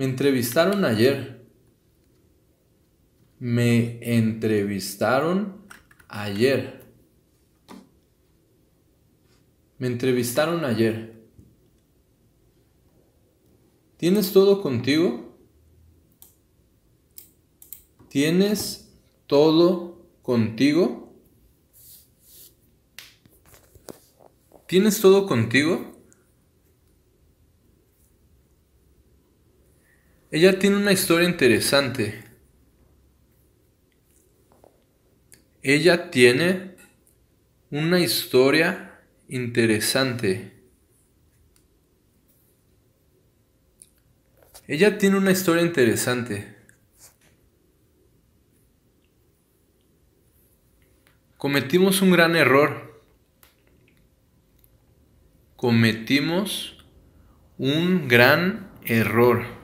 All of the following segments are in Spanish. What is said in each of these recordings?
Me entrevistaron ayer. Me entrevistaron ayer. Me entrevistaron ayer. ¿Tienes todo contigo? ¿Tienes todo contigo? ¿Tienes todo contigo? Ella tiene una historia interesante. Ella tiene una historia interesante. Ella tiene una historia interesante. Cometimos un gran error. Cometimos un gran error.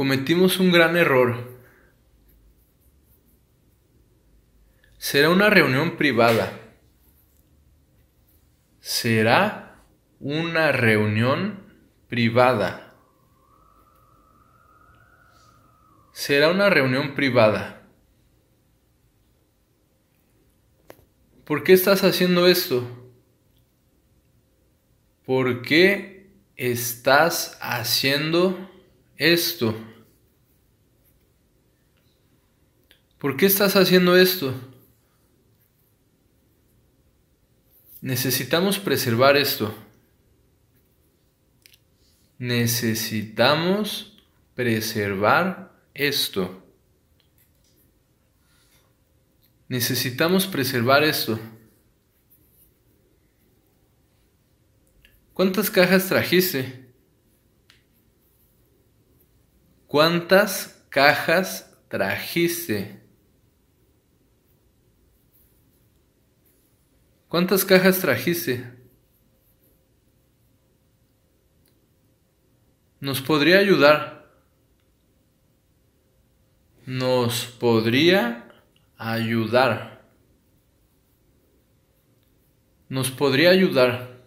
cometimos un gran error. Será una reunión privada. Será una reunión privada. Será una reunión privada. ¿Por qué estás haciendo esto? ¿Por qué estás haciendo esto? ¿Por qué estás haciendo esto? Necesitamos preservar esto. Necesitamos preservar esto. Necesitamos preservar esto. ¿Cuántas cajas trajiste? ¿Cuántas cajas trajiste? ¿Cuántas cajas trajiste? ¿Nos podría ayudar? ¿Nos podría ayudar? ¿Nos podría ayudar?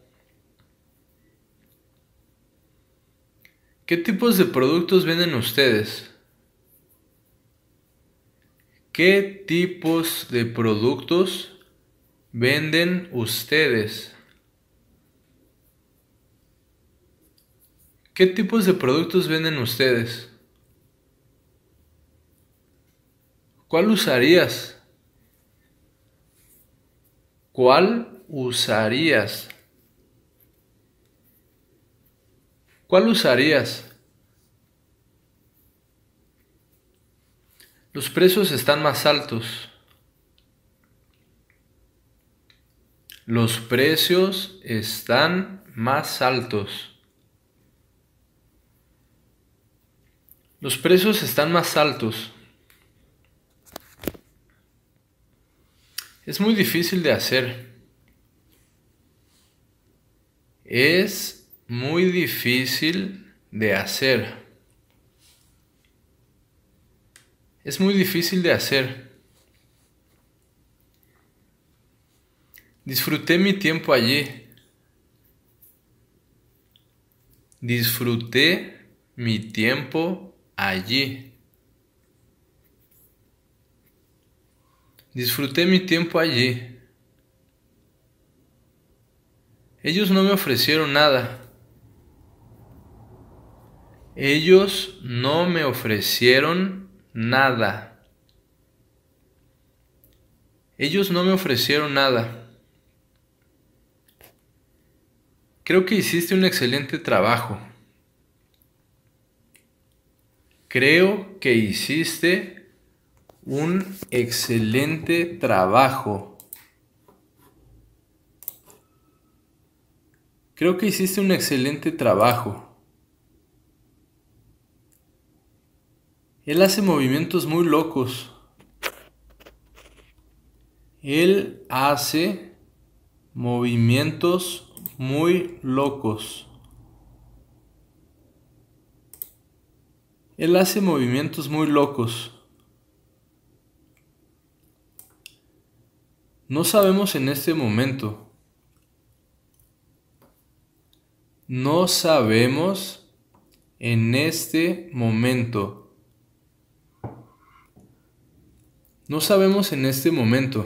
¿Qué tipos de productos venden ustedes? ¿Qué tipos de productos Venden ustedes. ¿Qué tipos de productos venden ustedes? ¿Cuál usarías? ¿Cuál usarías? ¿Cuál usarías? Los precios están más altos. Los precios están más altos. Los precios están más altos. Es muy difícil de hacer. Es muy difícil de hacer. Es muy difícil de hacer. Disfruté mi tiempo allí. Disfruté mi tiempo allí. Disfruté mi tiempo allí. Ellos no me ofrecieron nada. Ellos no me ofrecieron nada. Ellos no me ofrecieron nada. Creo que hiciste un excelente trabajo. Creo que hiciste un excelente trabajo. Creo que hiciste un excelente trabajo. Él hace movimientos muy locos. Él hace movimientos muy locos. Él hace movimientos muy locos. No sabemos en este momento. No sabemos en este momento. No sabemos en este momento.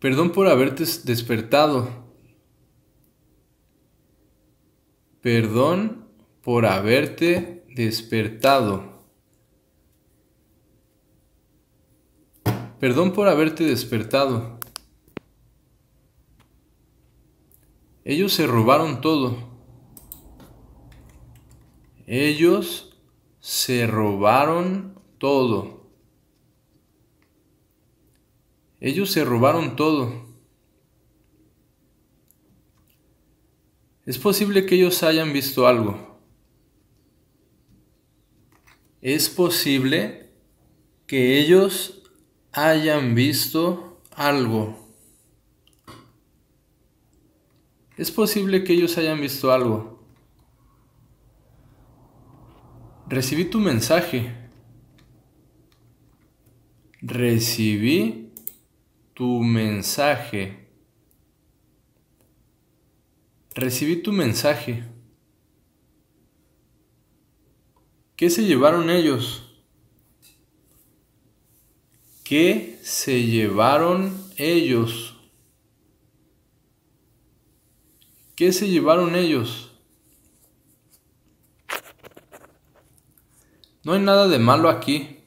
Perdón por haberte despertado. Perdón por haberte despertado. Perdón por haberte despertado. Ellos se robaron todo. Ellos se robaron todo. Ellos se robaron todo. Es posible que ellos hayan visto algo. Es posible que ellos hayan visto algo. Es posible que ellos hayan visto algo. Recibí tu mensaje. Recibí tu mensaje. Recibí tu mensaje. ¿Qué se llevaron ellos? ¿Qué se llevaron ellos? ¿Qué se llevaron ellos? No hay nada de malo aquí.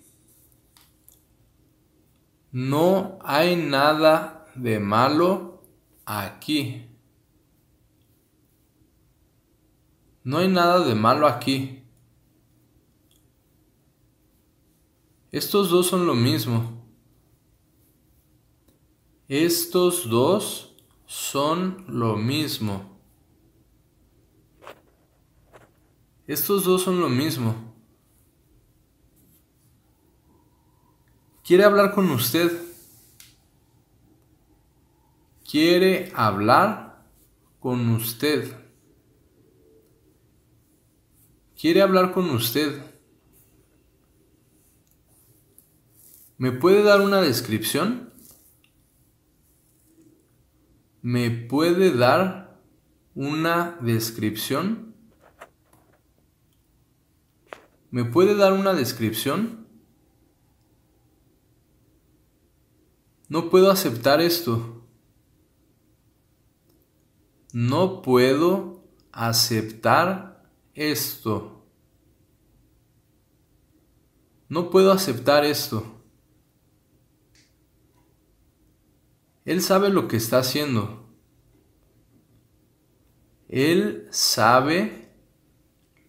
No hay nada de malo aquí. No hay nada de malo aquí. Estos dos son lo mismo. Estos dos son lo mismo. Estos dos son lo mismo. quiere hablar con usted. Quiere hablar con usted. Quiere hablar con usted. ¿Me puede dar una descripción? ¿Me puede dar una descripción? ¿Me puede dar una descripción? No puedo aceptar esto. No puedo aceptar esto. No puedo aceptar esto. Él sabe lo que está haciendo. Él sabe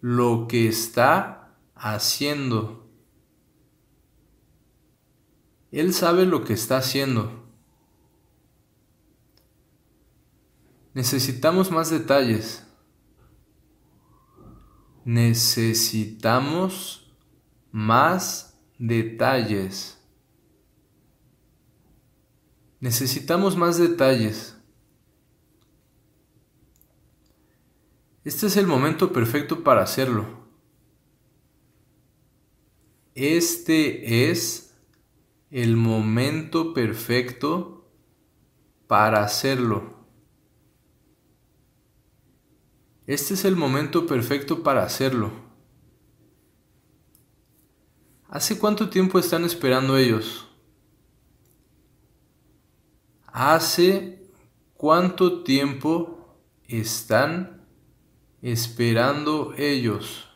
lo que está haciendo. Él sabe lo que está haciendo. Necesitamos más detalles. Necesitamos más detalles. Necesitamos más detalles. Este es el momento perfecto para hacerlo. Este es el momento perfecto para hacerlo. Este es el momento perfecto para hacerlo. ¿Hace cuánto tiempo están esperando ellos? ¿Hace cuánto tiempo están esperando ellos?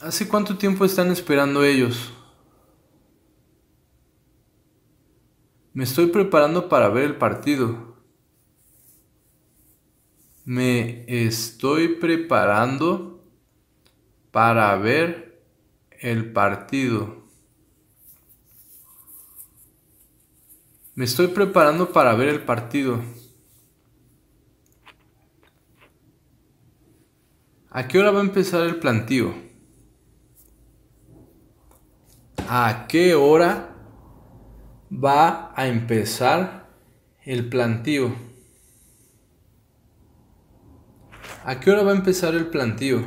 ¿Hace cuánto tiempo están esperando ellos? Me estoy preparando para ver el partido. Me estoy preparando para ver el partido. Me estoy preparando para ver el partido. ¿A qué hora va a empezar el plantío? a qué hora va a empezar el plantío. ¿A qué hora va a empezar el plantío?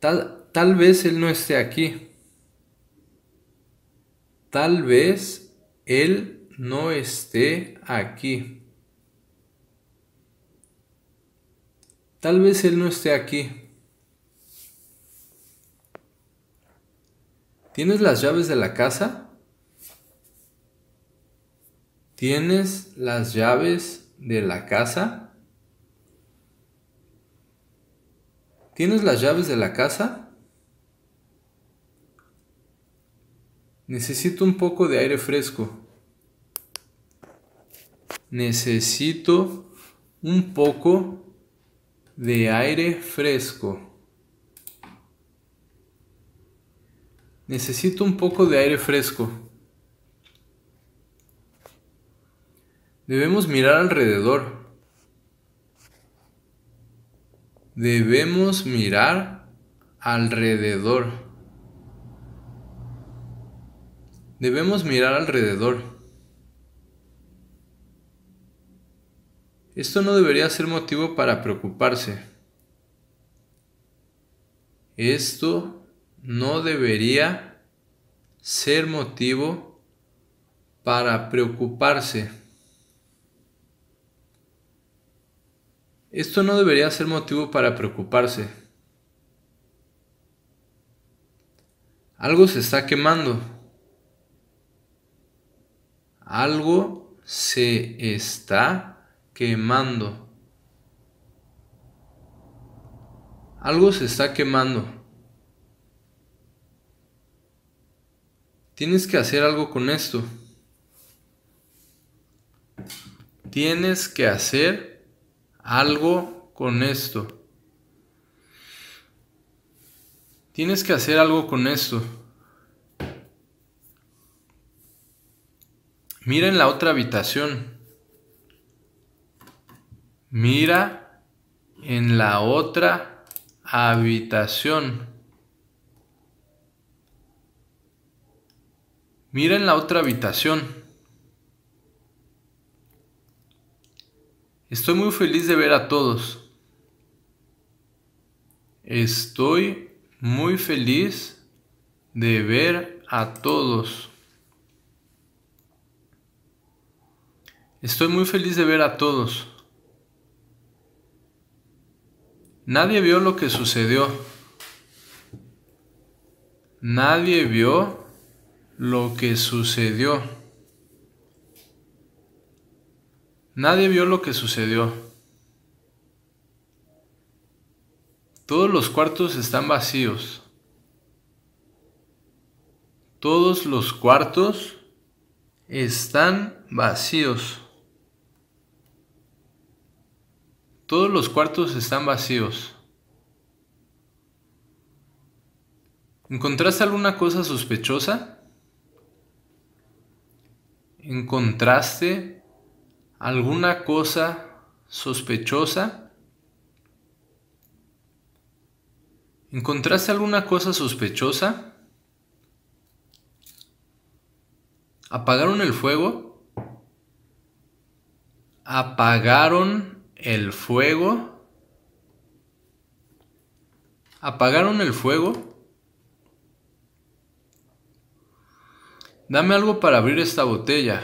Tal, tal vez él no esté aquí. Tal vez él no esté aquí. Tal vez él no esté aquí. ¿Tienes las llaves de la casa? ¿Tienes las llaves de la casa? ¿Tienes las llaves de la casa? Necesito un poco de aire fresco. Necesito un poco de aire fresco. Necesito un poco de aire fresco. Debemos mirar alrededor. Debemos mirar alrededor. Debemos mirar alrededor. Esto no debería ser motivo para preocuparse. Esto no debería ser motivo para preocuparse. Esto no debería ser motivo para preocuparse. Algo se está quemando. Algo se está quemando. Algo se está quemando. Tienes que hacer algo con esto. Tienes que hacer algo con esto. Tienes que hacer algo con esto. Mira en la otra habitación. Mira en la otra habitación. Mira en la otra habitación. Estoy muy feliz de ver a todos. Estoy muy feliz de ver a todos. Estoy muy feliz de ver a todos. Nadie vio lo que sucedió. Nadie vio lo que sucedió. Nadie vio lo que sucedió. Todos los cuartos están vacíos. Todos los cuartos están vacíos. Todos los cuartos están vacíos. ¿Encontraste alguna cosa sospechosa? ¿Encontraste alguna cosa sospechosa? ¿Encontraste alguna cosa sospechosa? ¿Apagaron el fuego? ¿Apagaron el fuego? ¿Apagaron el fuego? Dame algo para abrir esta botella.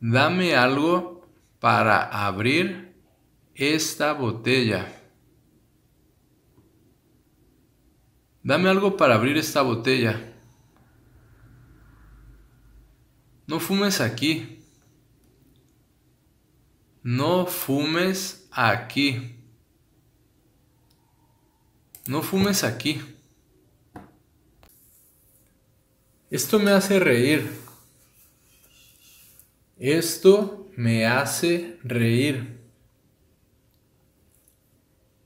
Dame algo para abrir esta botella. Dame algo para abrir esta botella. No fumes aquí. No fumes aquí. No fumes aquí. Esto me hace reír. Esto me hace reír.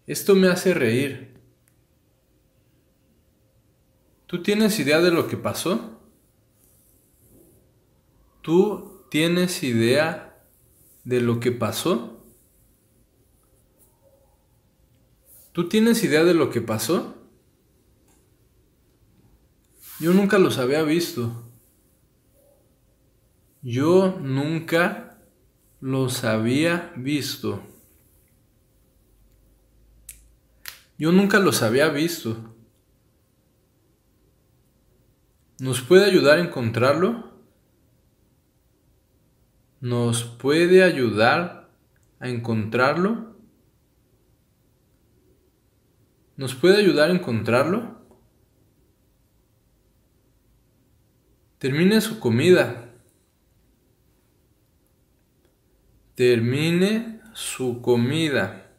Esto me hace reír. ¿Tú tienes idea de lo que pasó? ¿Tú tienes idea de lo que pasó? ¿Tú tienes idea de lo que pasó? Yo nunca los había visto. Yo nunca los había visto. Yo nunca los había visto. ¿Nos puede ayudar a encontrarlo? ¿Nos puede ayudar a encontrarlo? ¿Nos puede ayudar a encontrarlo? Termine su comida. Termine su comida.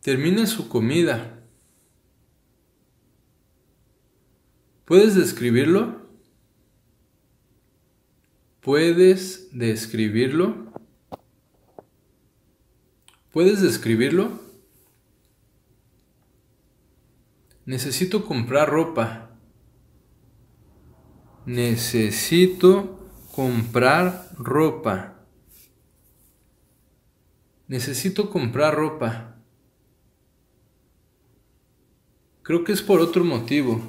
Termine su comida. ¿Puedes describirlo? ¿Puedes describirlo? ¿Puedes describirlo? Necesito comprar ropa. Necesito comprar ropa. Necesito comprar ropa. Creo que es por otro motivo.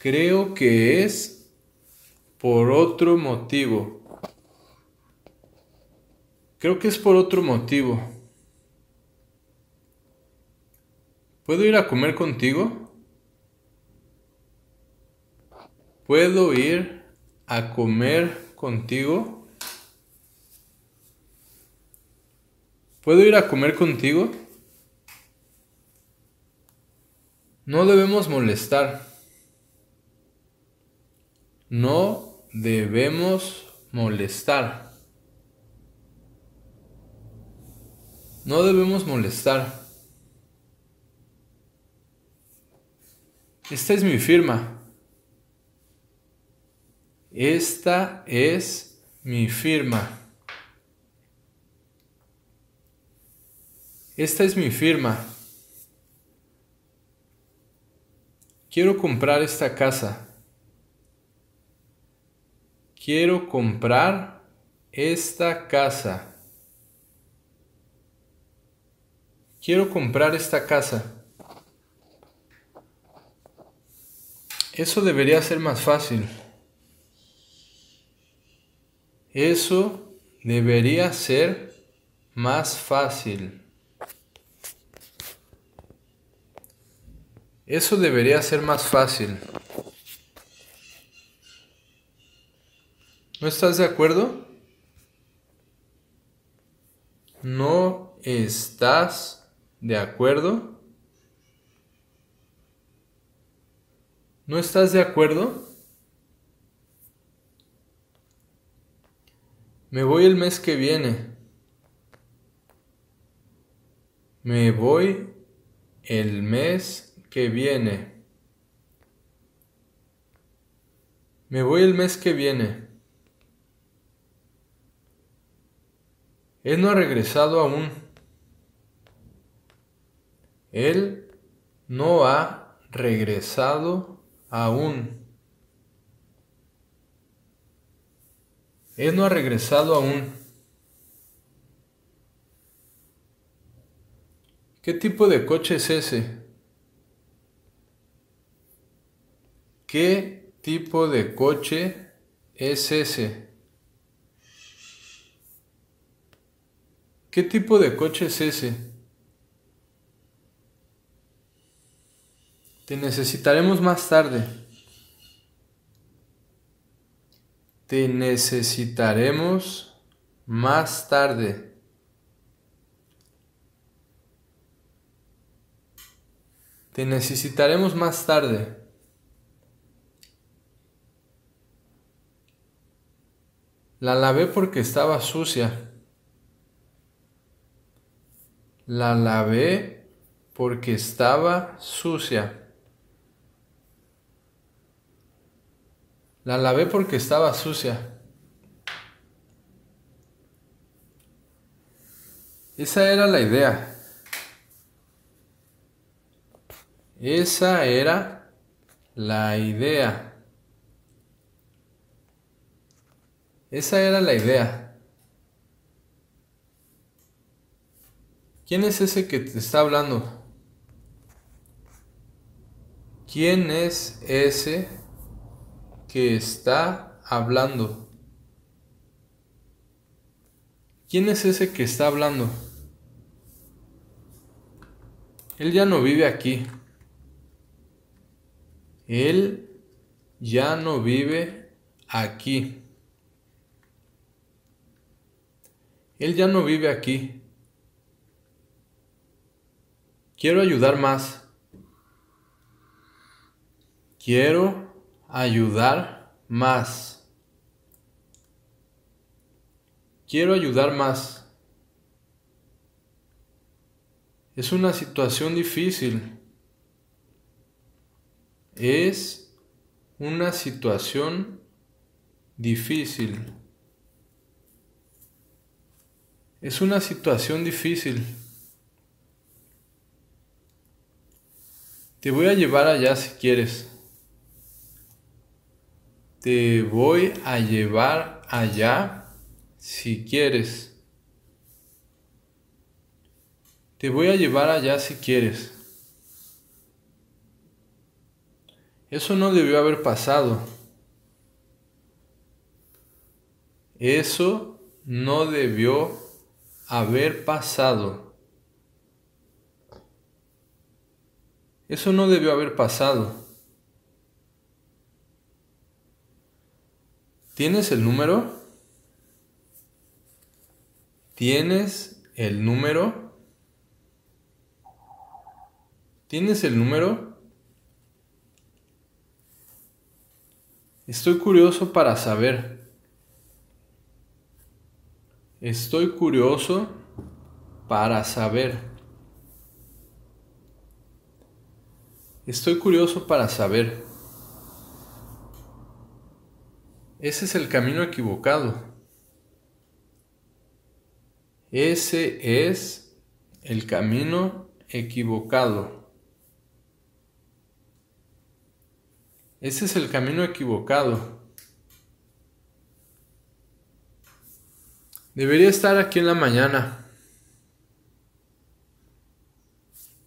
Creo que es por otro motivo. Creo que es por otro motivo. ¿Puedo ir a comer contigo? ¿Puedo ir a comer contigo? ¿Puedo ir a comer contigo? No debemos molestar. No debemos molestar. No debemos molestar. Esta es mi firma. Esta es mi firma. Esta es mi firma. Quiero comprar esta casa. Quiero comprar esta casa. Quiero comprar esta casa. Eso debería ser más fácil. Eso debería ser más fácil. Eso debería ser más fácil. ¿No estás de acuerdo? ¿No estás de acuerdo? ¿No estás de acuerdo? Me voy el mes que viene. Me voy el mes que viene. Me voy el mes que viene. Él no ha regresado aún. Él no ha regresado aún. Él no ha regresado aún. ¿Qué tipo de coche es ese? ¿Qué tipo de coche es ese? ¿Qué tipo de coche es ese? Te necesitaremos más tarde. Te necesitaremos más tarde. Te necesitaremos más tarde. La lavé porque estaba sucia. La lavé porque estaba sucia. La lavé porque estaba sucia. Esa era la idea. Esa era la idea. Esa era la idea. ¿Quién es ese que te está hablando? ¿Quién es ese? que está hablando? ¿Quién es ese que está hablando? Él ya no vive aquí. Él ya no vive aquí. Él ya no vive aquí. Quiero ayudar más. Quiero ayudar más. Quiero ayudar más. Es una situación difícil. Es una situación difícil. Es una situación difícil. Te voy a llevar allá si quieres. Te voy a llevar allá si quieres. Te voy a llevar allá si quieres. Eso no debió haber pasado. Eso no debió haber pasado. Eso no debió haber pasado. ¿Tienes el número? ¿Tienes el número? ¿Tienes el número? Estoy curioso para saber. Estoy curioso para saber. Estoy curioso para saber. Ese es el camino equivocado. Ese es el camino equivocado. Ese es el camino equivocado. Debería estar aquí en la mañana.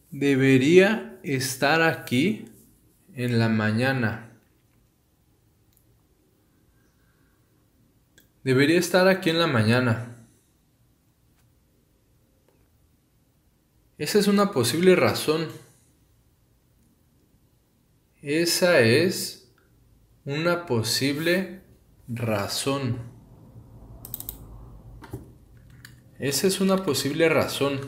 Debería estar aquí en la mañana. Debería estar aquí en la mañana. Esa es una posible razón. Esa es una posible razón. Esa es una posible razón.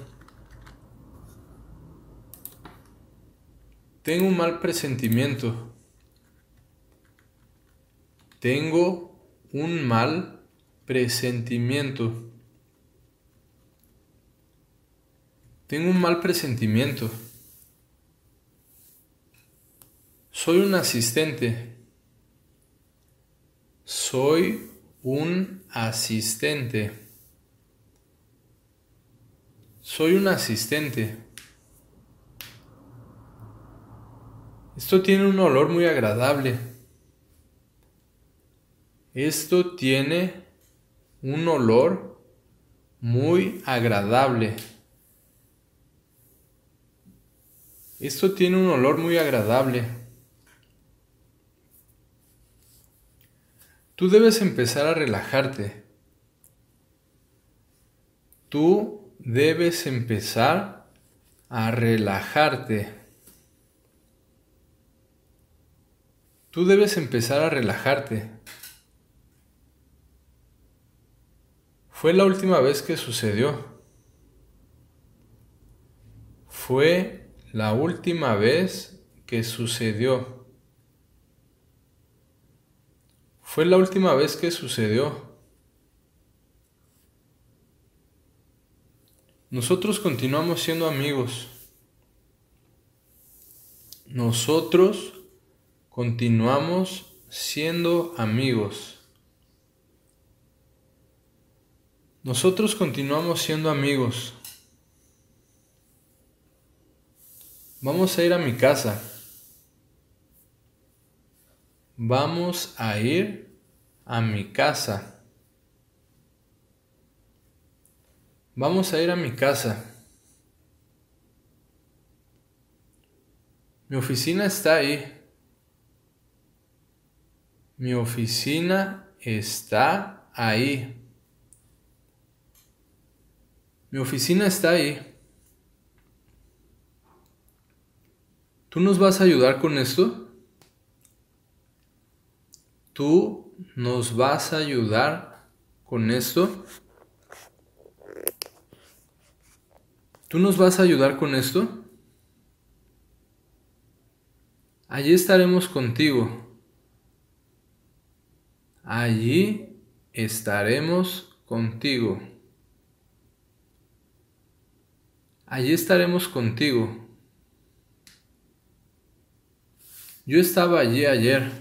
Tengo un mal presentimiento. Tengo un mal Presentimiento. Tengo un mal presentimiento. Soy un asistente. Soy un asistente. Soy un asistente. Esto tiene un olor muy agradable. Esto tiene un olor muy agradable. Esto tiene un olor muy agradable. Tú debes empezar a relajarte. Tú debes empezar a relajarte. Tú debes empezar a relajarte. Fue la última vez que sucedió. Fue la última vez que sucedió. Fue la última vez que sucedió. Nosotros continuamos siendo amigos. Nosotros continuamos siendo amigos. Nosotros continuamos siendo amigos. Vamos a ir a mi casa. Vamos a ir a mi casa. Vamos a ir a mi casa. Mi oficina está ahí. Mi oficina está ahí. Mi oficina está ahí. ¿Tú nos vas a ayudar con esto? ¿Tú nos vas a ayudar con esto? ¿Tú nos vas a ayudar con esto? Allí estaremos contigo. Allí estaremos contigo. allí estaremos contigo. Yo estaba allí ayer.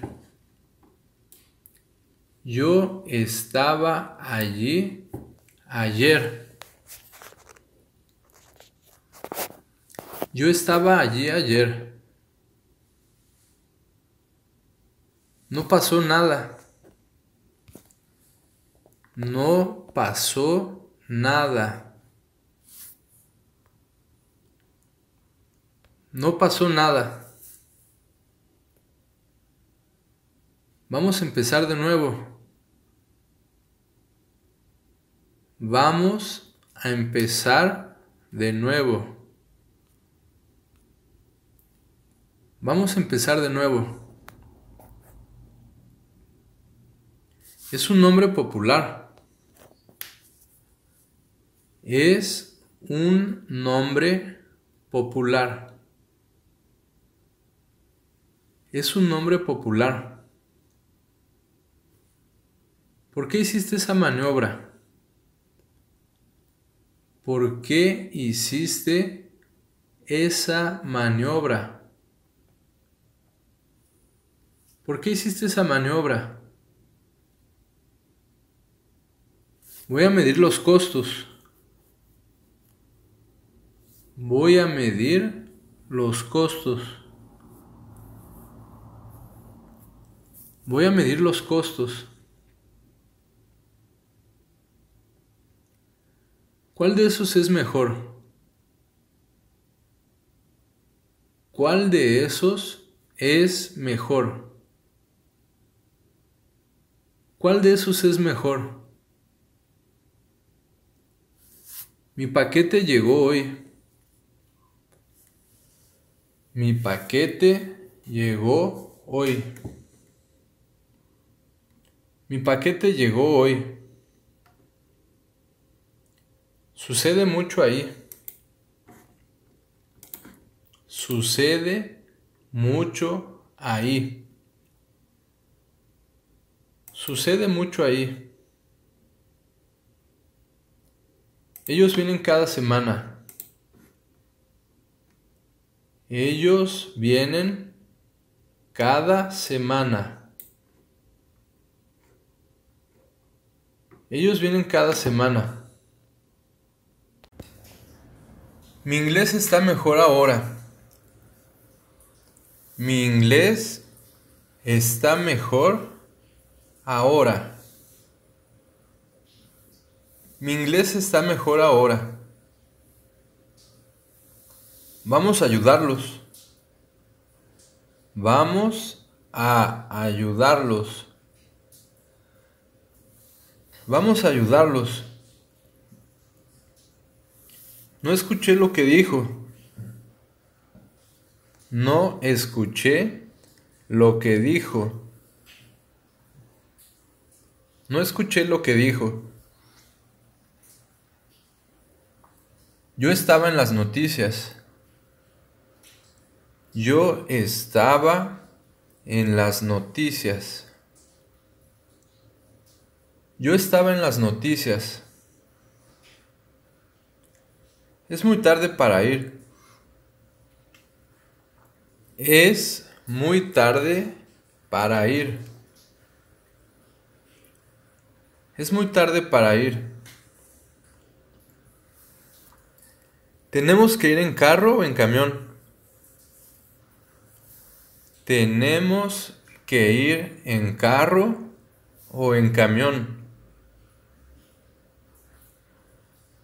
Yo estaba allí ayer. Yo estaba allí ayer. No pasó nada. No pasó nada. No pasó nada. Vamos a empezar de nuevo. Vamos a empezar de nuevo. Vamos a empezar de nuevo. Es un nombre popular. Es un nombre popular es un nombre popular. ¿Por qué hiciste esa maniobra? ¿Por qué hiciste esa maniobra? ¿Por qué hiciste esa maniobra? Voy a medir los costos. Voy a medir los costos. Voy a medir los costos. ¿Cuál de esos es mejor? ¿Cuál de esos es mejor? ¿Cuál de esos es mejor? Mi paquete llegó hoy. Mi paquete llegó hoy. Mi paquete llegó hoy. Sucede mucho ahí. Sucede mucho ahí. Sucede mucho ahí. Ellos vienen cada semana. Ellos vienen cada semana. Ellos vienen cada semana. Mi inglés está mejor ahora. Mi inglés está mejor ahora. Mi inglés está mejor ahora. Vamos a ayudarlos. Vamos a ayudarlos. Vamos a ayudarlos. No escuché lo que dijo. No escuché lo que dijo. No escuché lo que dijo. Yo estaba en las noticias. Yo estaba en las noticias. Yo estaba en las noticias. Es muy tarde para ir. Es muy tarde para ir. Es muy tarde para ir. ¿Tenemos que ir en carro o en camión? ¿Tenemos que ir en carro o en camión?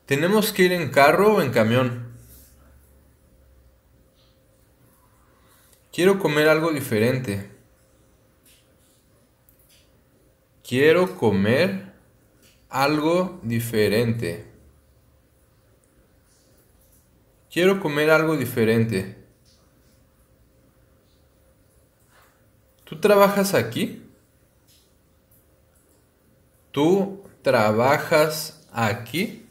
¿Tenemos que ir en carro o en camión? Quiero comer algo diferente. Quiero comer algo diferente. Quiero comer algo diferente. ¿Tú trabajas aquí? ¿Tú trabajas aquí?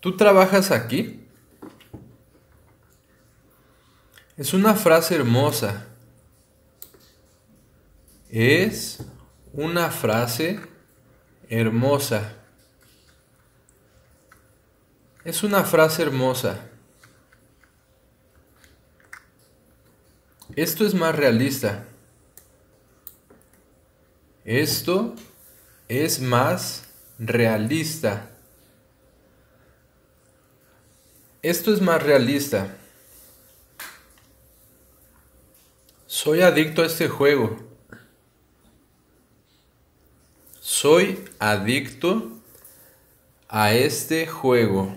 ¿Tú trabajas aquí? Es una frase hermosa. Es una frase hermosa. Es una frase hermosa. Esto es más realista. Esto es más realista. Esto es más realista. Soy adicto a este juego. Soy adicto a este juego.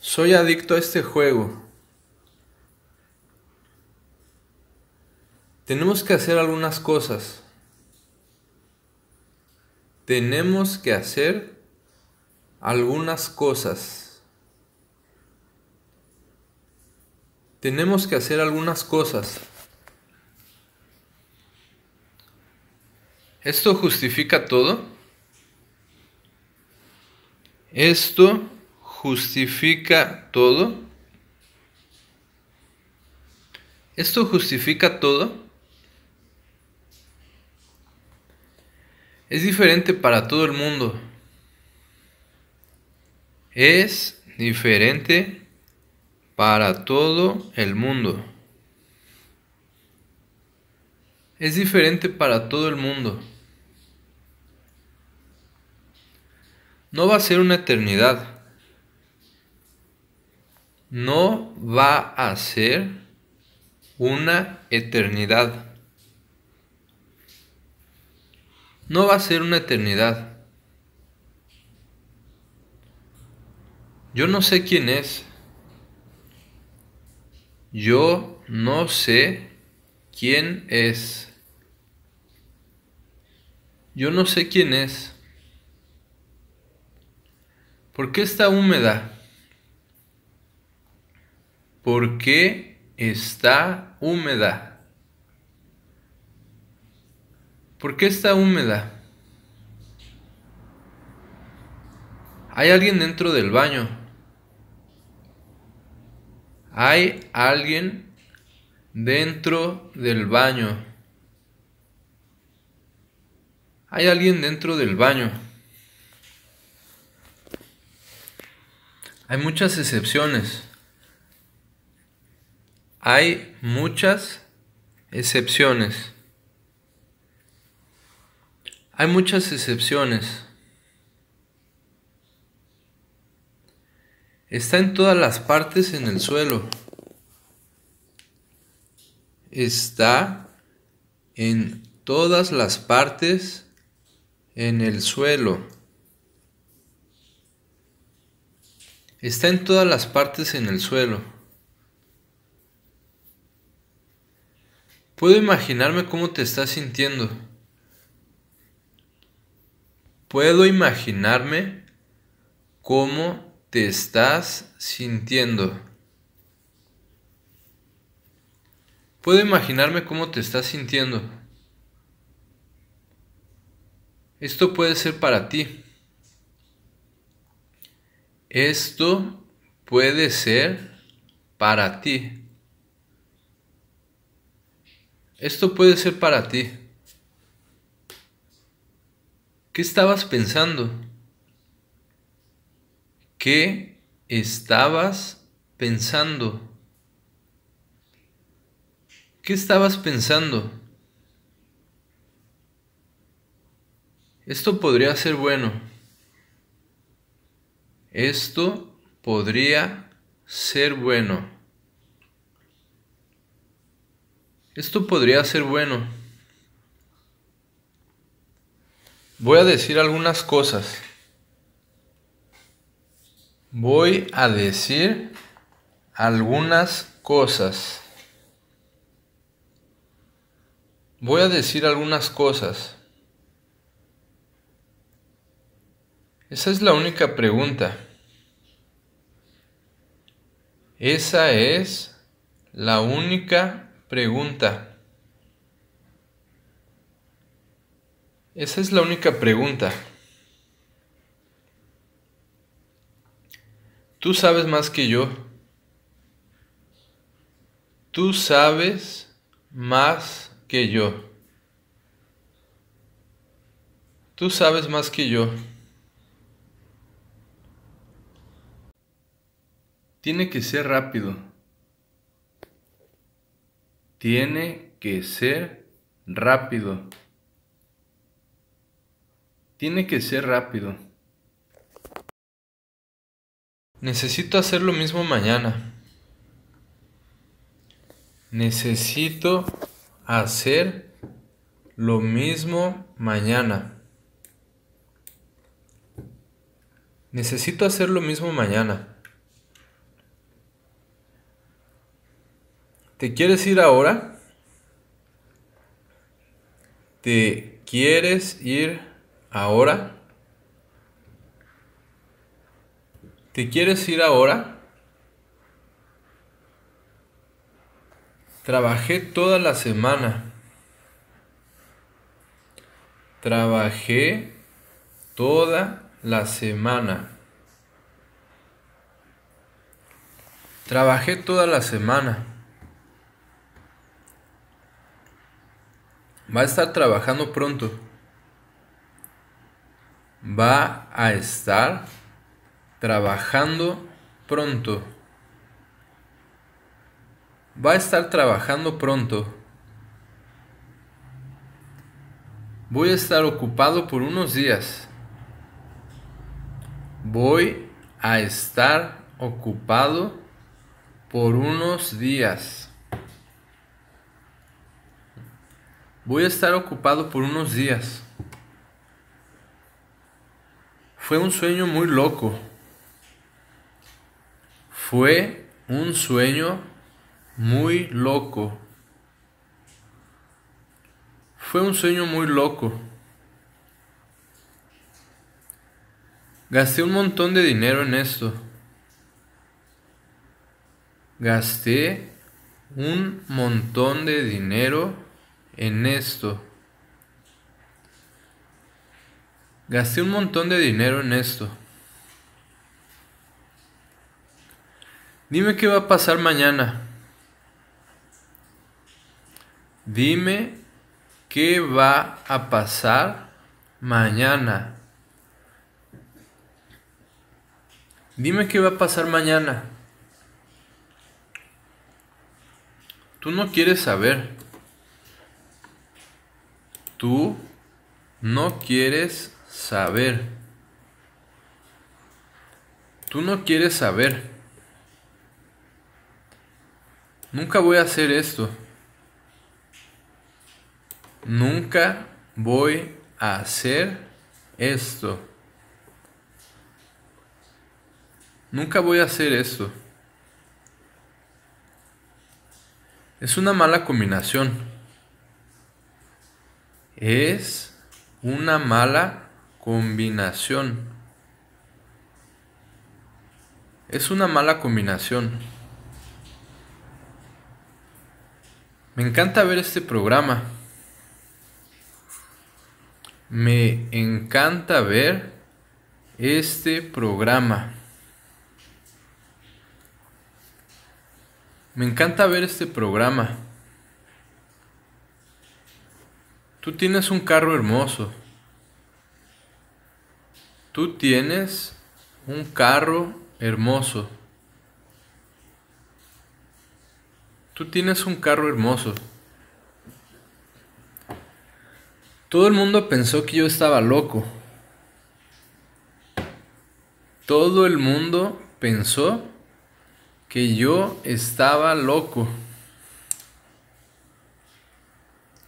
Soy adicto a este juego. Tenemos que hacer algunas cosas. Tenemos que hacer algunas cosas. Tenemos que hacer algunas cosas. ¿Esto justifica todo? ¿Esto justifica todo? ¿Esto justifica todo? Es diferente para todo el mundo es diferente para todo el mundo. Es diferente para todo el mundo. No va a ser una eternidad. No va a ser una eternidad. No va a ser una eternidad. Yo no sé quién es. Yo no sé quién es. Yo no sé quién es. ¿Por qué está húmeda? ¿Por qué está húmeda? ¿Por qué está húmeda? ¿Hay alguien dentro del baño? Hay alguien dentro del baño. Hay alguien dentro del baño. Hay muchas excepciones. Hay muchas excepciones. Hay muchas excepciones. Está en todas las partes en el suelo. Está en todas las partes en el suelo. Está en todas las partes en el suelo. Puedo imaginarme cómo te estás sintiendo. Puedo imaginarme cómo te estás sintiendo? Puedo imaginarme cómo te estás sintiendo. Esto puede ser para ti. Esto puede ser para ti. Esto puede ser para ti. ¿Qué estabas pensando? ¿Qué estabas pensando? ¿Qué estabas pensando? Esto podría ser bueno. Esto podría ser bueno. Esto podría ser bueno. Voy a decir algunas cosas. Voy a decir algunas cosas. Voy a decir algunas cosas. Esa es la única pregunta. Esa es la única pregunta. Esa es la única pregunta. Tú sabes más que yo. Tú sabes más que yo. Tú sabes más que yo. Tiene que ser rápido. Tiene que ser rápido. Tiene que ser rápido. Necesito hacer lo mismo mañana. Necesito hacer lo mismo mañana. Necesito hacer lo mismo mañana. ¿Te quieres ir ahora? ¿Te quieres ir ahora? ¿Te quieres ir ahora? Trabajé toda la semana. Trabajé toda la semana. Trabajé toda la semana. Va a estar trabajando pronto. Va a estar trabajando pronto. Va a estar trabajando pronto. Voy a estar ocupado por unos días. Voy a estar ocupado por unos días. Voy a estar ocupado por unos días. Fue un sueño muy loco. Fue un sueño muy loco. Fue un sueño muy loco. Gasté un montón de dinero en esto. Gasté un montón de dinero en esto. Gasté un montón de dinero en esto. Dime qué va a pasar mañana. Dime qué va a pasar mañana. Dime qué va a pasar mañana. Tú no quieres saber. Tú no quieres saber. Tú no quieres saber. Nunca voy a hacer esto. Nunca voy a hacer esto. Nunca voy a hacer esto. Es una mala combinación. Es una mala combinación. Es una mala combinación. Me encanta ver este programa. Me encanta ver este programa. Me encanta ver este programa. Tú tienes un carro hermoso. Tú tienes un carro hermoso. Tú tienes un carro hermoso. Todo el mundo pensó que yo estaba loco. Todo el mundo pensó que yo estaba loco.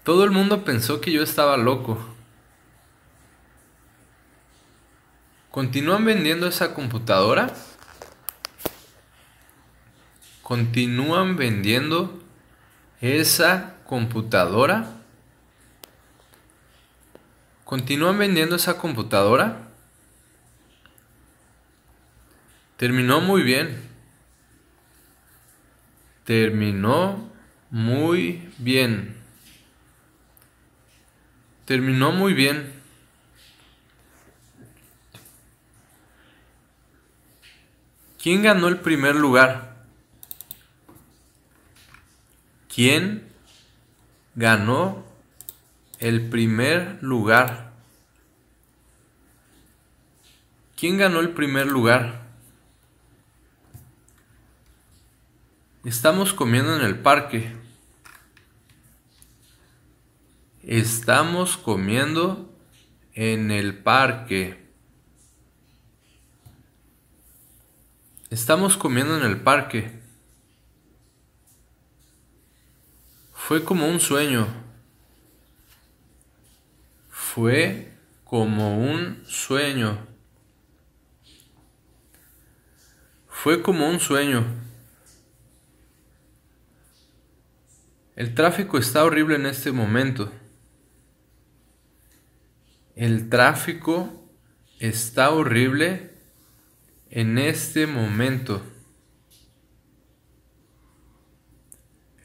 Todo el mundo pensó que yo estaba loco. ¿Continúan vendiendo esa computadora? continúan vendiendo esa computadora. Continúan vendiendo esa computadora. Terminó muy bien. Terminó muy bien. Terminó muy bien. ¿Quién ganó el primer lugar? ¿Quién ganó el primer lugar? ¿Quién ganó el primer lugar? Estamos comiendo en el parque. Estamos comiendo en el parque. Estamos comiendo en el parque. Fue como un sueño. Fue como un sueño. Fue como un sueño. El tráfico está horrible en este momento. El tráfico está horrible en este momento.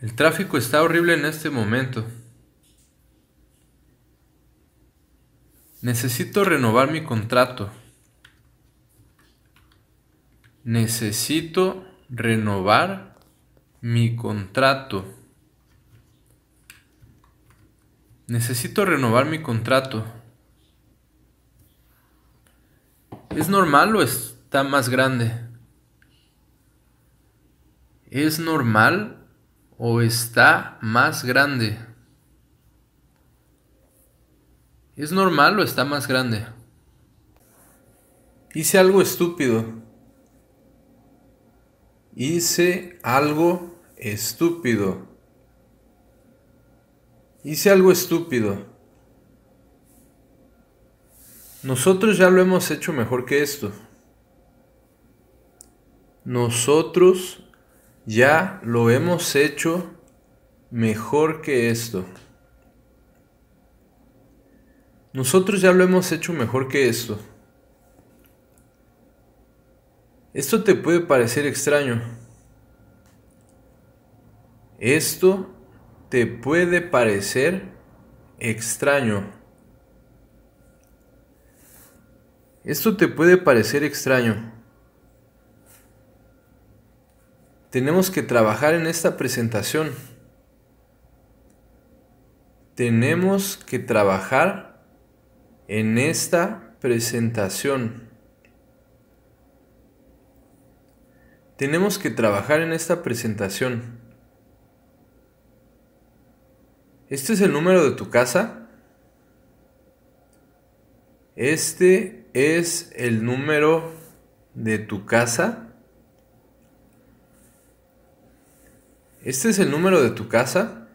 El tráfico está horrible en este momento. Necesito renovar mi contrato. Necesito renovar mi contrato. Necesito renovar mi contrato. ¿Es normal o está más grande? ¿Es normal o está más grande? ¿Es normal o está más grande? Hice algo estúpido. Hice algo estúpido. Hice algo estúpido. Nosotros ya lo hemos hecho mejor que esto. Nosotros ya lo hemos hecho mejor que esto. Nosotros ya lo hemos hecho mejor que esto. Esto te puede parecer extraño. Esto te puede parecer extraño. Esto te puede parecer extraño. tenemos que trabajar en esta presentación. Tenemos que trabajar en esta presentación. Tenemos que trabajar en esta presentación. Este es el número de tu casa. Este es el número de tu casa. ¿Este es el número de tu casa?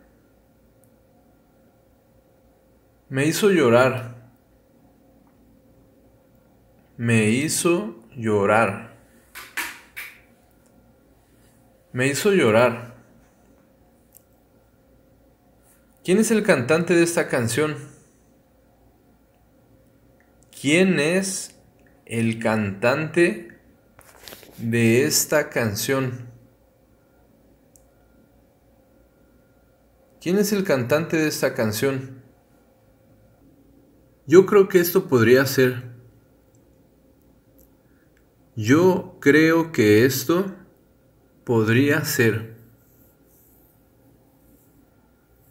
Me hizo llorar. Me hizo llorar. Me hizo llorar. ¿Quién es el cantante de esta canción? ¿Quién es el cantante de esta canción? ¿Quién es el cantante de esta canción? Yo creo que esto podría ser. Yo creo que esto podría ser.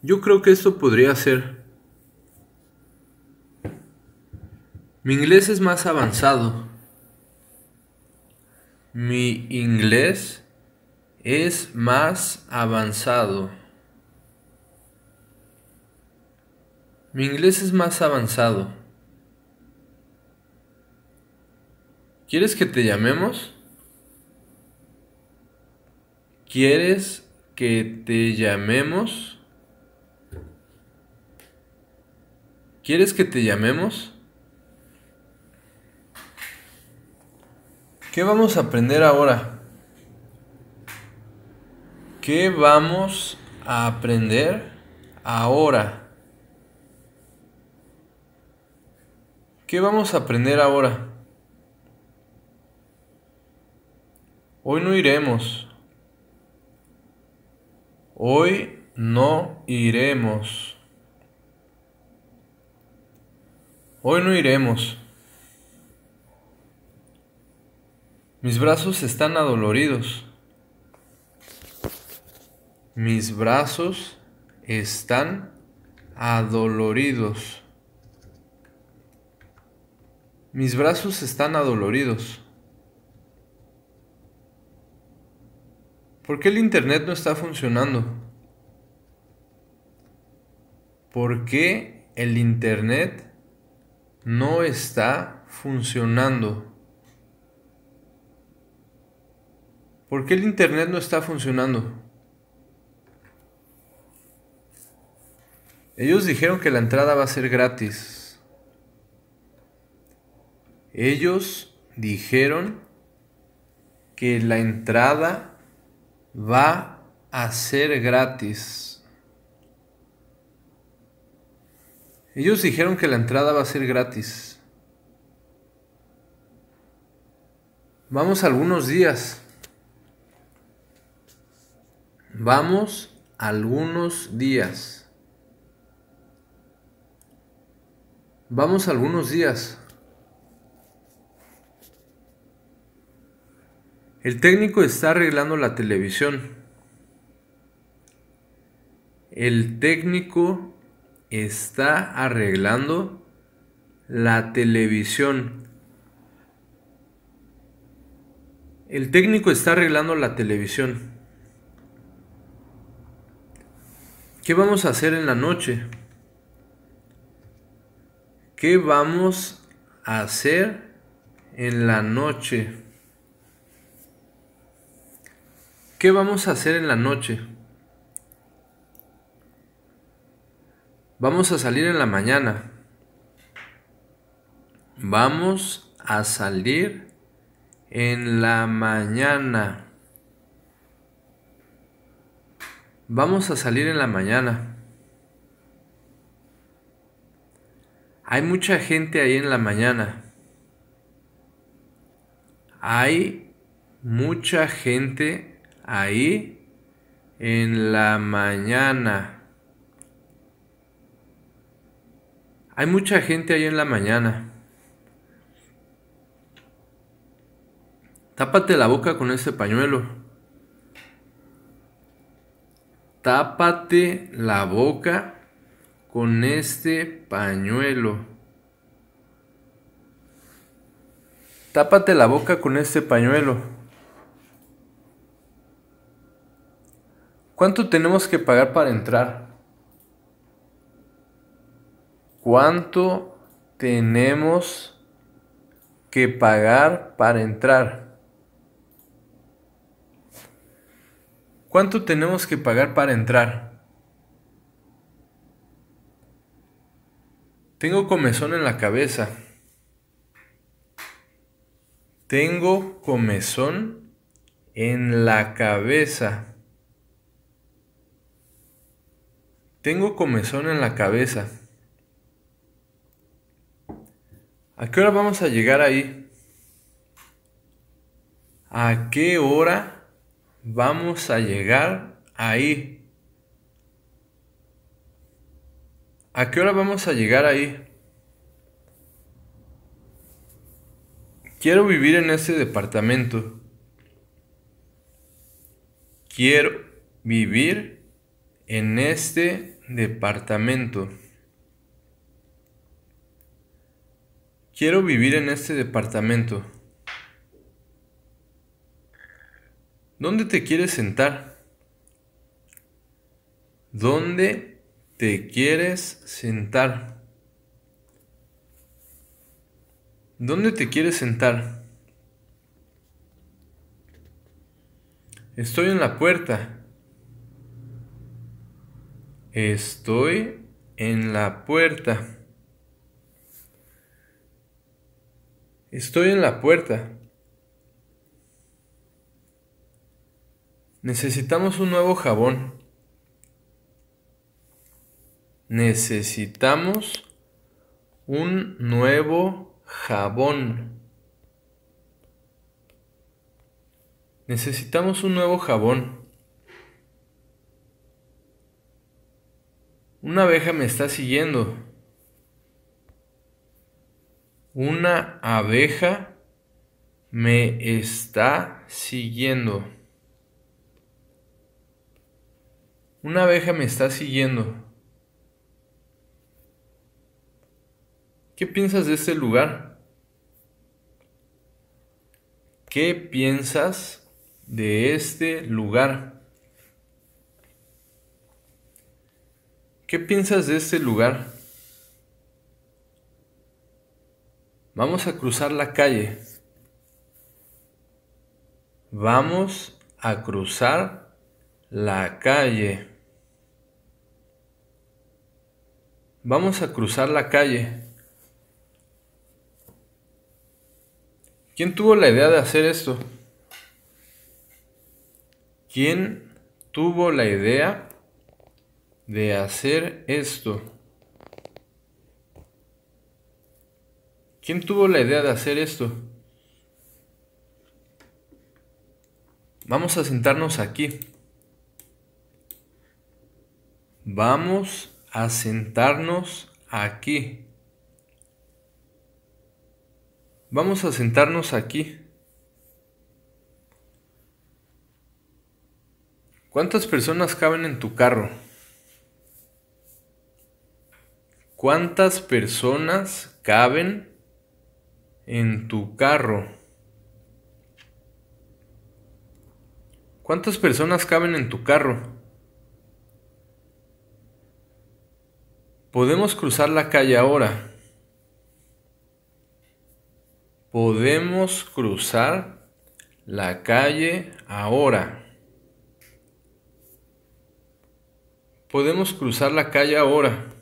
Yo creo que esto podría ser. Mi inglés es más avanzado. Mi inglés es más avanzado. Mi inglés es más avanzado. ¿Quieres que te llamemos? ¿Quieres que te llamemos? ¿Quieres que te llamemos? ¿Qué vamos a aprender ahora? ¿Qué vamos a aprender ahora? ¿Qué vamos a aprender ahora? Hoy no iremos. Hoy no iremos. Hoy no iremos. Mis brazos están adoloridos. Mis brazos están adoloridos. Mis brazos están adoloridos. ¿Por qué el Internet no está funcionando? ¿Por qué el Internet no está funcionando? ¿Por qué el Internet no está funcionando? Ellos dijeron que la entrada va a ser gratis. Ellos dijeron que la entrada va a ser gratis. Ellos dijeron que la entrada va a ser gratis. Vamos algunos días. Vamos algunos días. Vamos algunos días. El técnico está arreglando la televisión. El técnico está arreglando la televisión. El técnico está arreglando la televisión. ¿Qué vamos a hacer en la noche? ¿Qué vamos a hacer en la noche? ¿Qué vamos a hacer en la noche? Vamos a salir en la mañana. Vamos a salir en la mañana. Vamos a salir en la mañana. Hay mucha gente ahí en la mañana. Hay mucha gente ahí en la mañana. Hay mucha gente ahí en la mañana. Tápate la boca con ese pañuelo. Tápate la boca con este pañuelo. Tápate la boca con este pañuelo. ¿Cuánto tenemos que pagar para entrar? ¿Cuánto tenemos que pagar para entrar? ¿Cuánto tenemos que pagar para entrar? Tengo comezón en la cabeza. Tengo comezón en la cabeza. Tengo comezón en la cabeza. ¿A qué hora vamos a llegar ahí? ¿A qué hora vamos a llegar ahí? ¿A qué hora vamos a llegar ahí? Quiero vivir en ese departamento. Quiero vivir en este Departamento. Quiero vivir en este departamento. ¿Dónde te quieres sentar? ¿Dónde te quieres sentar? ¿Dónde te quieres sentar? Estoy en la puerta. Estoy en la puerta. Estoy en la puerta. Necesitamos un nuevo jabón. Necesitamos un nuevo jabón. Necesitamos un nuevo jabón. Una abeja me está siguiendo. Una abeja me está siguiendo. Una abeja me está siguiendo. ¿Qué piensas de este lugar? ¿Qué piensas de este lugar? ¿Qué piensas de este lugar? Vamos a cruzar la calle. Vamos a cruzar la calle. Vamos a cruzar la calle. ¿Quién tuvo la idea de hacer esto? ¿Quién tuvo la idea de hacer esto? ¿Quién tuvo la idea de hacer esto? Vamos a sentarnos aquí. Vamos a sentarnos aquí. Vamos a sentarnos aquí. ¿Cuántas personas caben en tu carro? ¿Cuántas personas caben en tu carro? ¿Cuántas personas caben en tu carro? Podemos cruzar la calle ahora. Podemos cruzar la calle ahora. Podemos cruzar la calle ahora.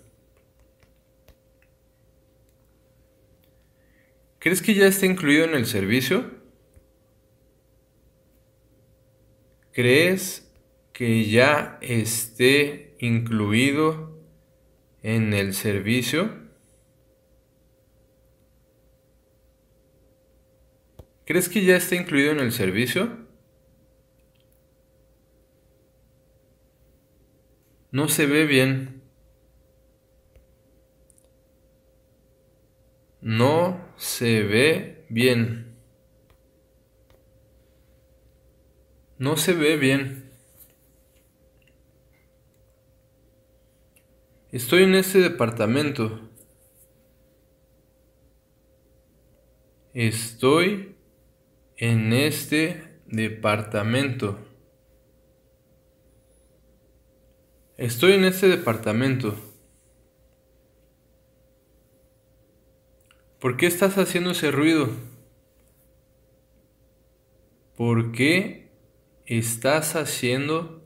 ¿Crees que ya está incluido en el servicio? ¿Crees que ya esté incluido en el servicio? ¿Crees que ya está incluido en el servicio? No se ve bien. No se ve bien. No se ve bien. Estoy en este departamento. Estoy en este departamento. Estoy en este departamento. ¿Por qué estás haciendo ese ruido? ¿Por qué estás haciendo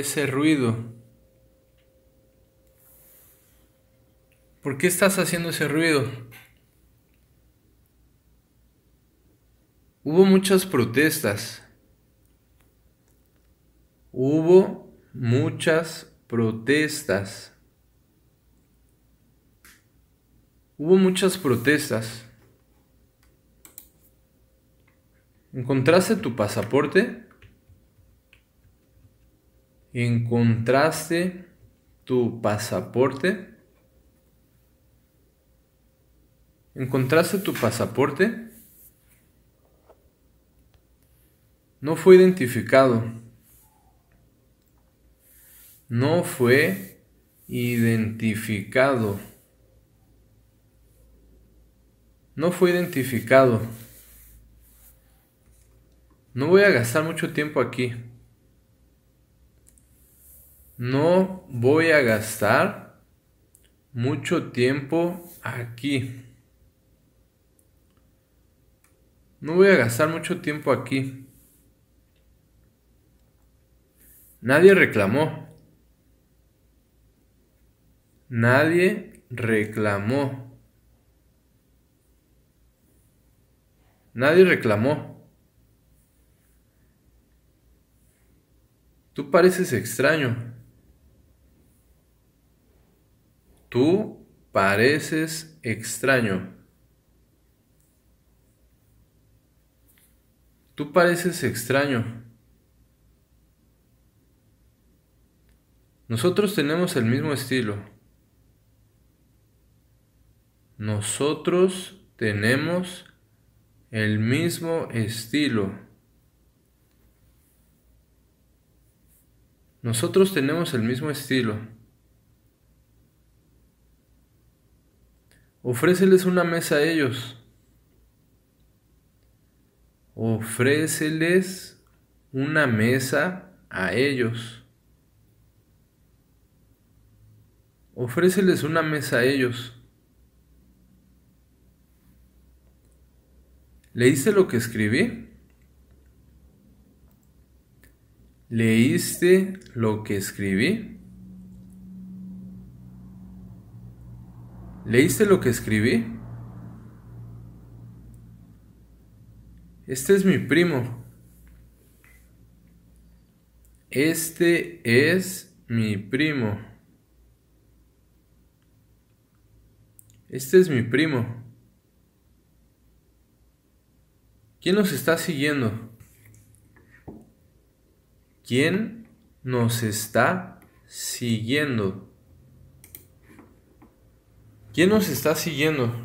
ese ruido? ¿Por qué estás haciendo ese ruido? Hubo muchas protestas. Hubo muchas protestas. hubo muchas protestas. ¿Encontraste tu pasaporte? ¿Encontraste tu pasaporte? ¿Encontraste tu pasaporte? No fue identificado. No fue identificado. No fue identificado. No voy a gastar mucho tiempo aquí. No voy a gastar mucho tiempo aquí. No voy a gastar mucho tiempo aquí. Nadie reclamó. Nadie reclamó. Nadie reclamó. Tú pareces extraño. Tú pareces extraño. Tú pareces extraño. Nosotros tenemos el mismo estilo. Nosotros tenemos el mismo estilo. Nosotros tenemos el mismo estilo. Ofréceles una mesa a ellos. Ofréceles una mesa a ellos. Ofréceles una mesa a ellos. ¿Leíste lo que escribí? ¿Leíste lo que escribí? ¿Leíste lo que escribí? Este es mi primo. Este es mi primo. Este es mi primo. ¿Quién nos está siguiendo? ¿Quién nos está siguiendo? ¿Quién nos está siguiendo?